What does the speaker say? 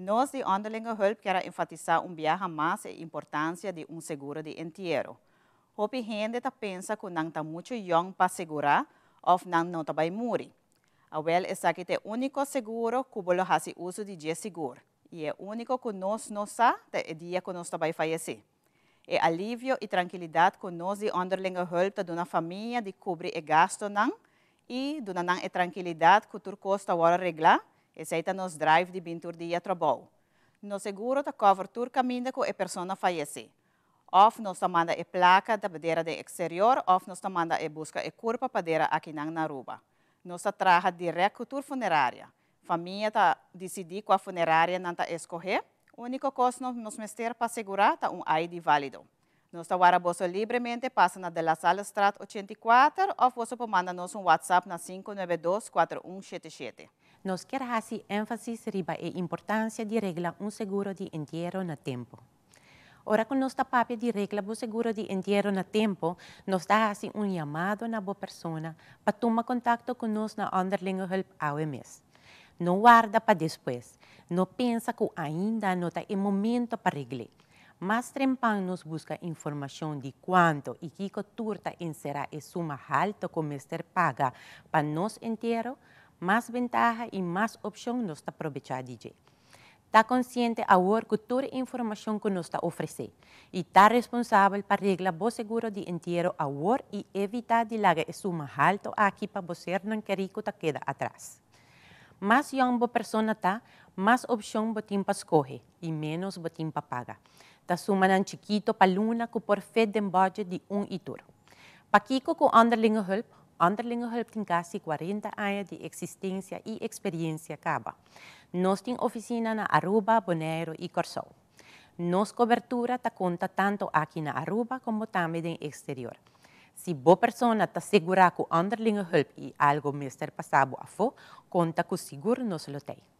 Nós de Underlinger Hulp queremos enfatizar um viaja mais a importância de um seguro de inteiro. Hopi gente pensa que não está muito jovem para segurar ou não não tá bem vai morrer. A well é que é o único seguro que você faz uso de dia seguro. E é o único que nós não sabe é dia que nós tá vai falecer. É alívio e tranquilidade que nós de Underlinger Hulp tá uma família de cobrir e é gasto não e dando não é tranquilidade que o turco está agora reglar exceita tá nos drive de bintur de trabalho. No seguro ta tá cobertura caminha com a pessoa falece. Ou nos tá manda a placa da bandeira de exterior, ou nos manda a busca a curva bandeira aqui na Naruba. Nos traja direto tur funerária. Família ta decidir qual funerária nanta escolher. Único coisa nos nos mester para segurar ta um ID válido. Nos tawara bolso livremente passa na de la Sala Strat 84 ou você manda nos um WhatsApp na 592 4177. Nos hacer énfasis riba e importancia de regla un seguro de entierro en tiempo. Ahora con nuestra papia de regla bu seguro de entierro en tiempo, nos da así un llamado a la persona para tomar contacto con en Underling help mes. No guarda para después, no piensa que ainda no está el momento para arreglar. Más trempan nos busca información de cuánto y qué turta en será suma alto que Mester paga para nos entierro, más ventaja y más opción nos está de DJ. Está consciente a cultura toda la que nos está y está responsable para arreglar vos seguro de a word y evitar de largar a suma alto aquí para ser não querido que queda atrás. Más young persona persona está, más opción botim para escoger y menos botín para paga. Está suma en chiquito para luna con por fe de budget de un y tudo. Para Kiko con Underling Anderlinger Hulp tiene casi 40 años de existencia y experiencia caba. Nos tiene oficina en Aruba, bonero y Corsol. Nos cobertura ta conta tanto aquí en Aruba como también en exterior. Si bo persona está segura que Anderlinger hulp y algo me está pasando a fo, conta con seguro nos lo tiene.